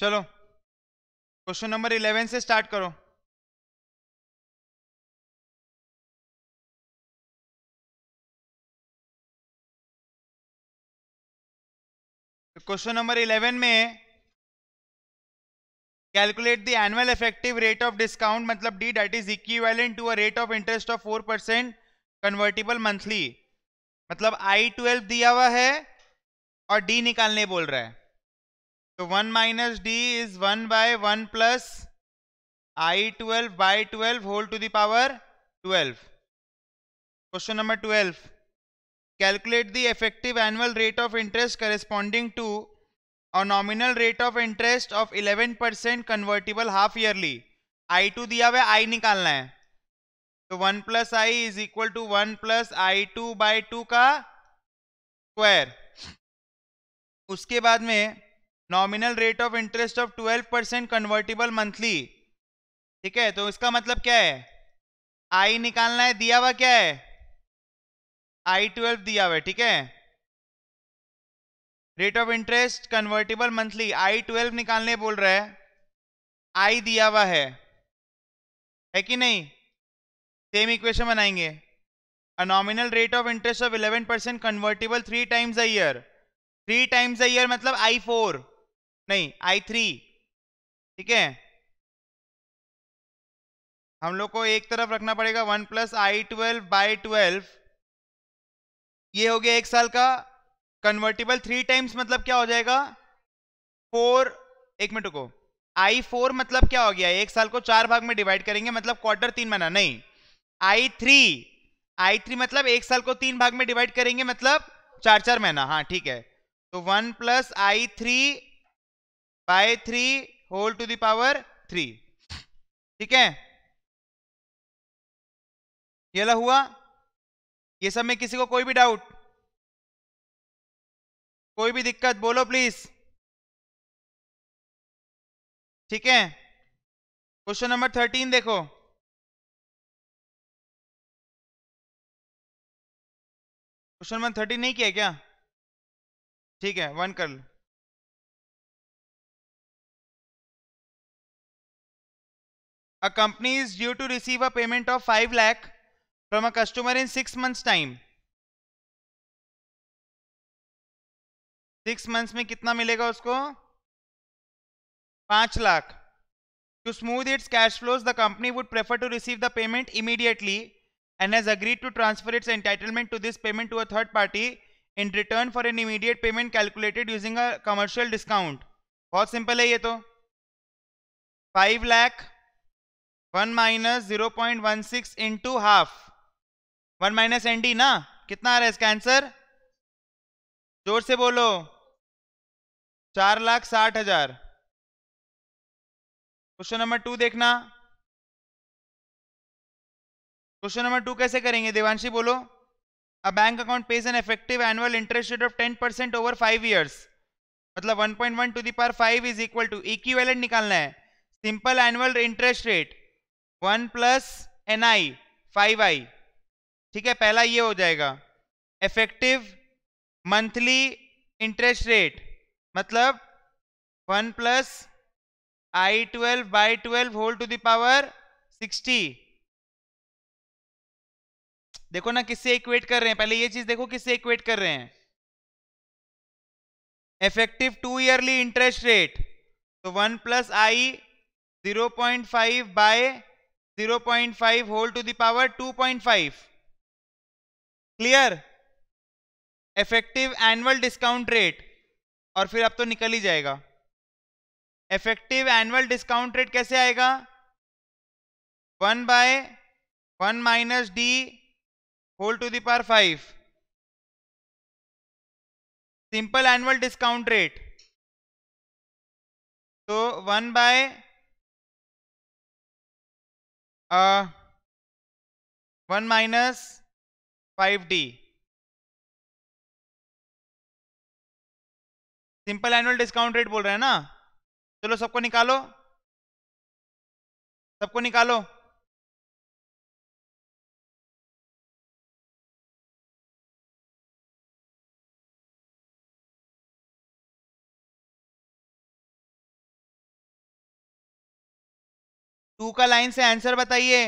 चलो question number eleven से start करो क्वेश्चन नंबर इलेवन में calculate the annual effective rate of discount मतलब D date is equivalent to a rate of interest of four percent convertible monthly मतलब I twelve दिया हुआ है और डी निकालने बोल रहा है तो one minus D is one by one plus I twelve by twelve whole to the power twelve question number twelve calculate the effective annual rate of interest corresponding to और nominal rate of interest of eleven percent convertible half yearly I two दिया हुआ I निकालना है तो one plus I is equal to one plus I two by two का square उसके बाद में nominal rate of interest of twelve percent convertible monthly ठीक है तो इसका मतलब क्या है आई निकालना है दिया हुआ क्या है आई ट्वेल्व दिया हुआ है ठीक है rate of interest convertible monthly I twelve निकालने बोल रहा है आई दिया हुआ है है कि नहीं सेम इक्वेशन बनाएंगे a nominal rate of interest of 11 percent convertible three times a year three times a year मतलब आई फोर नहीं आई थ्री ठीक है हम लोग को एक तरफ रखना पड़ेगा one plus I twelve by twelve ये हो गया एक साल का कन्वर्टेबल थ्री टाइम्स मतलब क्या हो जाएगा फोर एक मिनट को आई फोर मतलब क्या हो गया एक साल को चार भाग में डिवाइड करेंगे मतलब क्वार्टर तीन महीना नहीं आई थ्री आई थ्री मतलब एक साल को तीन भाग में डिवाइड करेंगे मतलब चार चार महीना हाँ ठीक है तो one plus I three by three whole to the power three ठीक है ये ला हुआ ये सब में किसी को कोई भी डाउट कोई भी दिक्कत बोलो प्लीज ठीक है क्वेश्चन नंबर थर्टीन देखो क्वेश्चन नंबर थर्टीन नहीं किया क्या ठीक है वन कर लो a company is due to receive a payment of 5 lakh from a customer in 6 months time 6 months mein kitna milega usko 5 lakh To smooth its cash flows, the company would prefer to receive the payment immediately and has agreed to transfer its entitlement to this payment to a third party in return for an immediate payment calculated using a commercial discount. bahut simple hai ye to 5 lakh one minus zero point one six into half one minus N D ना कितना आ रहा है इसका answer जोर से बोलो चार लाख साठ हजार क्वेश्चन नंबर टू देखना क्वेश्चन नंबर टू कैसे करेंगे देवांशी बोलो a bank account pays an effective annual interest rate of ten percent over five years मतलब one point one to power five is equal to equivalent निकालना है simple annual interest rate one plus N I five I ठीक है पहला ये हो जाएगा effective monthly interest rate मतलब one plus I twelve by twelve whole to the power sixty देखो ना किससे इक्वेट कर रहे हैं पहले ये चीज देखो किससे इक्वेट कर रहे हैं effective to yearly interest rate तो one plus I zero point five by zero point five whole to the power two point five clear effective annual discount rate और फिर अब तो निकल ही जाएगा इफेक्टिव एनुअल डिस्काउंट रेट कैसे आएगा one by one minus D whole to the power five simple annual discount rate तो one by one minus five D simple annual discount rate बोल रहे हैं ना चलो सबको निकालो सबको निकालो टू का लाइन से आंसर बताइए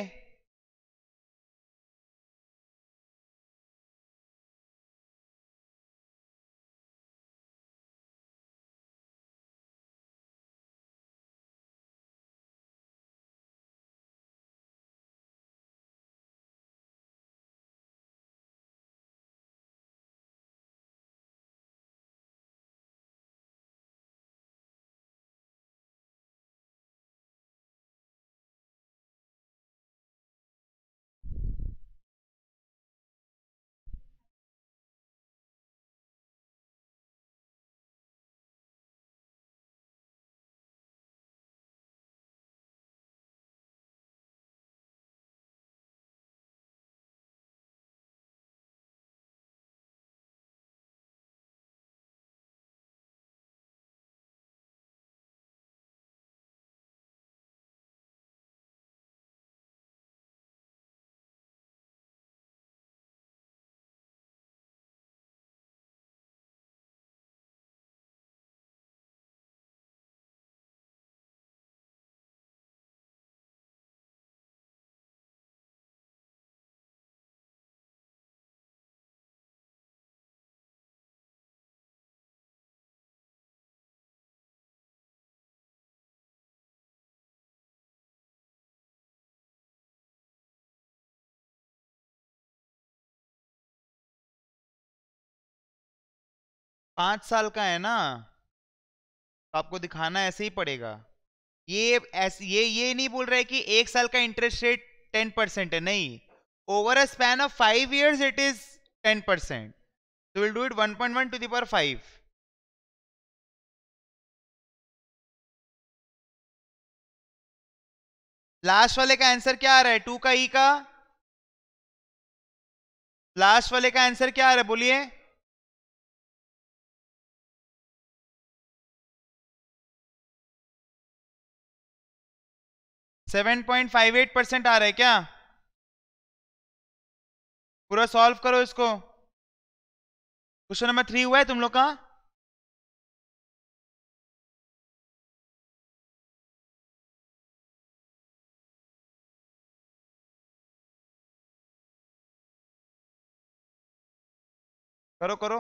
पांच साल का है ना तो आपको दिखाना ऐसे ही पड़ेगा ये ऐसे ये ये नहीं बोल रहा है कि एक साल का इंटरेस्ट रेट टेन परसेंट है नहीं over a span of five years it is ten percent तो will do it one point one to the power five last वाले का आंसर क्या आ रहा है टू का ई का लास्ट वाले का आंसर क्या आ रहा है बोलिए seven point five eight percent आ रहा है क्या पूरा सॉल्व करो इसको क्वेश्चन नंबर थ्री हुआ है तुम लोग का करो करो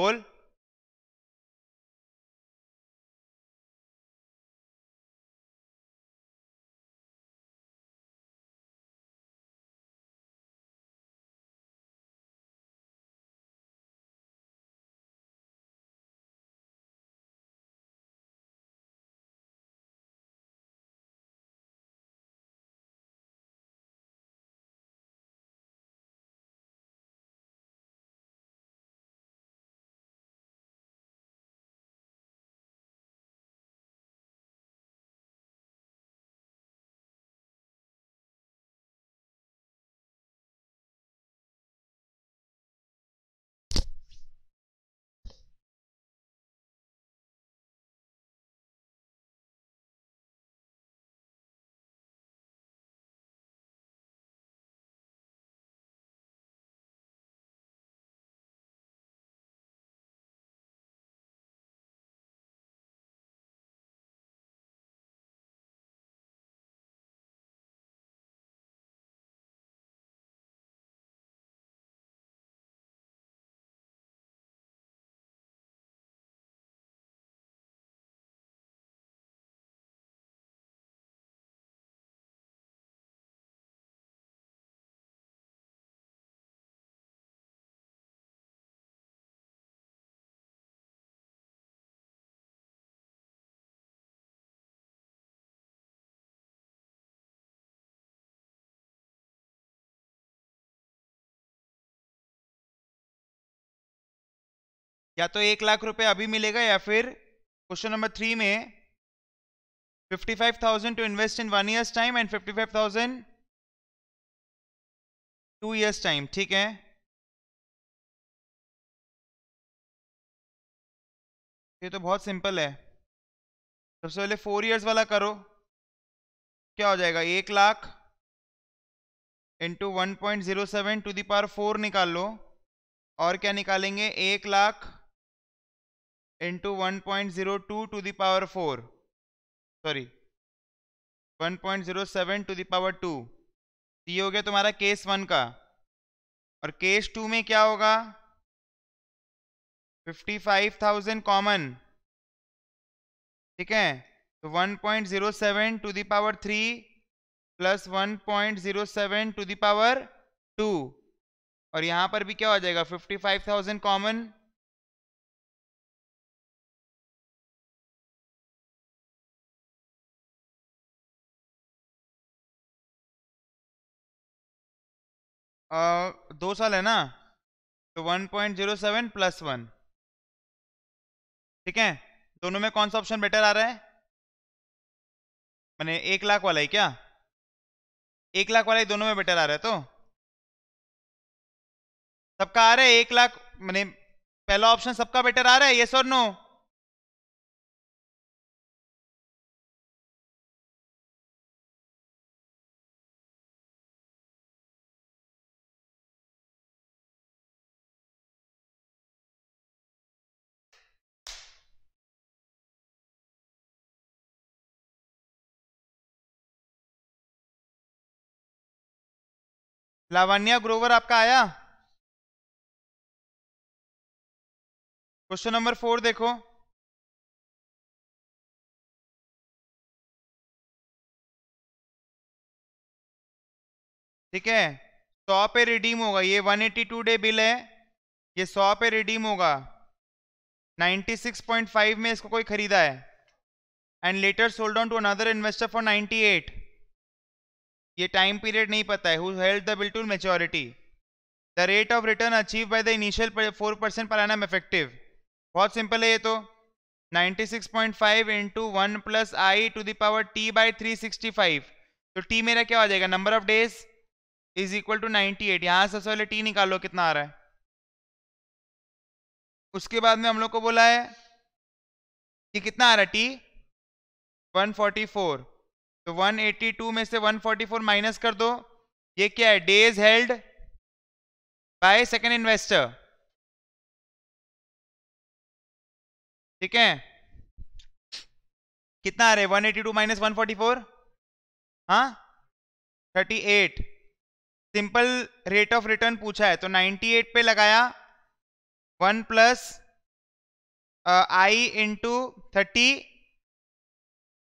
بول या तो एक लाख रुपए अभी मिलेगा या फिर क्वेश्चन नंबर थ्री में fifty five thousand to invest in one years time and fifty five thousand two years time ठीक है ये तो बहुत सिंपल है सबसे पहले फोर इयर्स वाला करो क्या हो जाएगा एक lakh into one point zero seven to the power four निकाल लो और क्या निकालेंगे एक lakh into one point zero two to the power four sorry one point zero seven to the power two ये हो गया तुम्हारा केस वन का और केस टू में क्या होगा फिफ्टी फाइव थाउजेंड कॉमन ठीक है तो one point zero seven to the power three plus one point zero seven to the power two और यहां पर भी क्या हो जाएगा फिफ्टी फाइव थाउजेंड कॉमन आ, दो साल है ना तो one point zero seven plus one ठीक है दोनों में कौन सा ऑप्शन बेटर आ रहा है मैंने एक लाख वाला ही क्या एक लाख वाला ही दोनों में बेटर आ रहा है तो सबका आ रहा है एक लाख मैंने पहला ऑप्शन सबका बेटर आ रहा है येस और नो लावान्या ग्रोवर आपका आया क्वेश्चन नंबर फोर देखो ठीक है सौ पे रिडीम होगा ये 182 डे बिल है ये सौ पे रिडीम होगा 96.5 में इसको कोई खरीदा है and later sold on to another investor for 98 ये टाइम पीरियड नहीं पता है who held the bill to maturity the rate of return achieve by the initial four percent per annum effective बहुत सिंपल है ये तो 96.5 into one plus I to the power t by three तो t मेरा क्या हो जाएगा number of days is equal to 98 eight यहाँ सबसे पहले टी निकालो कितना आ रहा है उसके बाद में हम लोग को बोला है कि कितना आ रहा है टी 144 तो 182 में से 144 माइनस कर दो ये क्या है days held by second investor ठीक है कितना आ रहा है 182 two minus one forty four हाँ thirty eight simple rate of return पूछा है तो 98 पे लगाया one plus i into thirty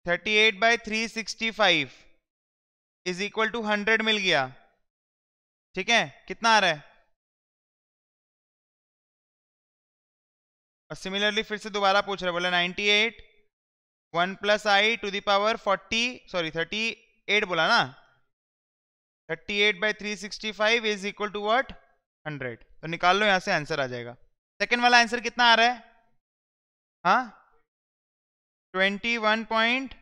thirty eight by three sixty five is equal to hundred मिल गया ठीक है कितना आ रहा है और सिमिलरली फिर से दोबारा पूछ रहा है बोला ninety eight one plus I to the power forty sorry thirty eight बोला ना thirty eight by three sixty five is equal to what hundred तो निकाल लो यहां से आंसर आ जाएगा सेकेंड वाला आंसर कितना आ रहा है हाँ twenty one point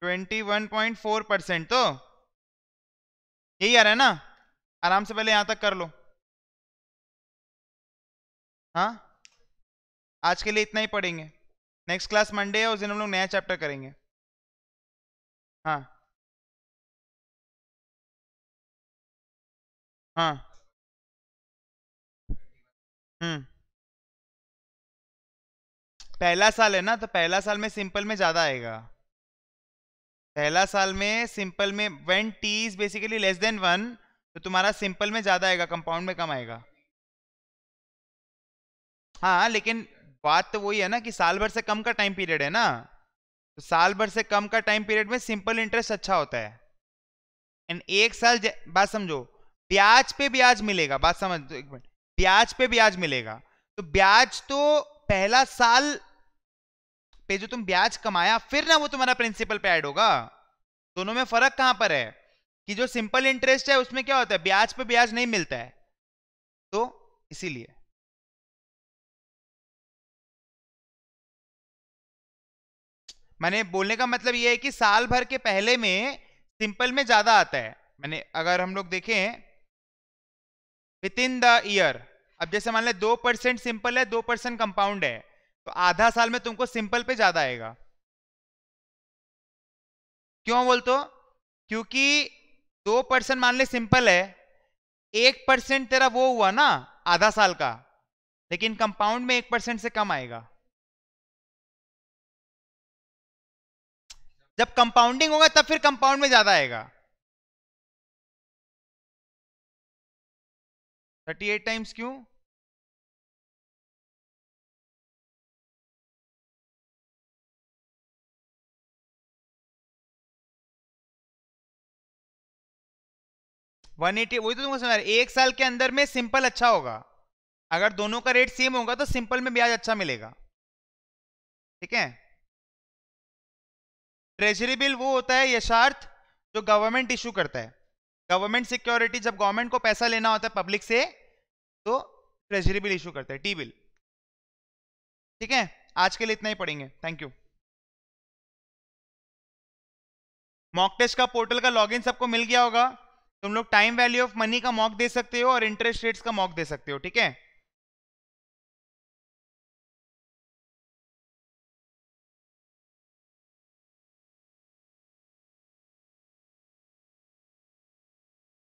twenty one point four percent तो यही आ रहा है ना आराम से पहले यहां तक कर लो हाँ आज के लिए इतना ही पढ़ेंगे नेक्स्ट क्लास मंडे है उस दिन हम लोग नया चैप्टर करेंगे हाँ हाँ हम्म पहला साल है ना तो पहला साल में सिंपल में ज़्यादा आएगा पहला साल में सिंपल में one t is basically less than one तो तुम्हारा सिंपल में ज़्यादा आएगा कंपाउंड में कम आएगा हाँ लेकिन बात तो वही है ना कि साल भर से कम का टाइम पीरियड है ना तो साल भर से कम का टाइम पीरियड में सिंपल इंटरेस्ट अच्छा होता है एंड एक साल बात समझो ब्याज पे ब्याज मिलेगा बात समझ दो एक मिनट ब्याज पे ब्याज मिलेगा तो ब्याज तो पहला साल पे जो तुम ब्याज कमाया फिर ना वो तुम्हारा प्रिंसिपल पे ऐड होगा दोनों में फर्क कहां पर है कि जो सिंपल इंटरेस्ट है उसमें क्या होता है ब्याज पे ब्याज नहीं मिलता है तो इसीलिए मैंने बोलने का मतलब यह है कि साल भर के पहले में सिंपल में ज्यादा आता है मैंने अगर हम लोग देखें विद इन द ईयर अब जैसे मान लें दो परसेंट सिंपल है दो परसेंट कंपाउंड है तो आधा साल में तुमको सिंपल पे ज्यादा आएगा क्यों बोल तो क्योंकि दो परसेंट मान ले सिंपल है एक परसेंट तेरा वो हुआ ना आधा साल का लेकिन कंपाउंड में एक परसेंट से कम आएगा जब कंपाउंडिंग होगा तब फिर कंपाउंड में ज्यादा आएगा 38 टाइम्स क्यों वन एटी वही तो तुमको समझा एक साल के अंदर में सिंपल अच्छा होगा अगर दोनों का रेट सेम होगा तो सिंपल में ब्याज अच्छा मिलेगा ठीक है ट्रेजरी बिल वो होता है यशार्थ जो गवर्नमेंट इशू करता है गवर्नमेंट सिक्योरिटी जब गवर्नमेंट को पैसा लेना होता है पब्लिक से तो ट्रेजरी बिल इशू करता है टी बिल ठीक है आज के लिए इतना ही पढ़ेंगे थैंक यू मॉक टेस्ट का पोर्टल का लॉगिन सबको मिल गया होगा तुम लोग टाइम वैल्यू ऑफ मनी का मॉक दे सकते हो और इंटरेस्ट रेट्स का मॉक दे सकते हो ठीक है